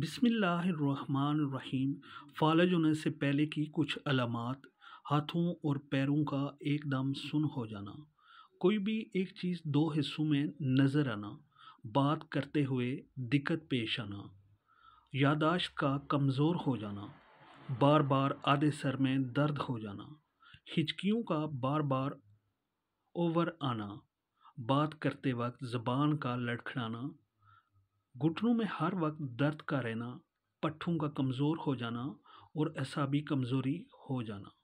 बिसमीम फ़ालज होने से पहले की कुछ अलामत हाथों और पैरों का एकदम सुन हो जाना कोई भी एक चीज़ दो हिस्सों में नज़र आना बात करते हुए दिक्कत पेश आना यादाश्त का कमज़ोर हो जाना बार बार आधे सर में दर्द हो जाना हिचकियों का बार बार ओवर आना बात करते वक्त ज़बान का लड़खड़ाना घुटनों में हर वक्त दर्द का रहना पट्ठों का कमज़ोर हो जाना और असाबी कमज़ोरी हो जाना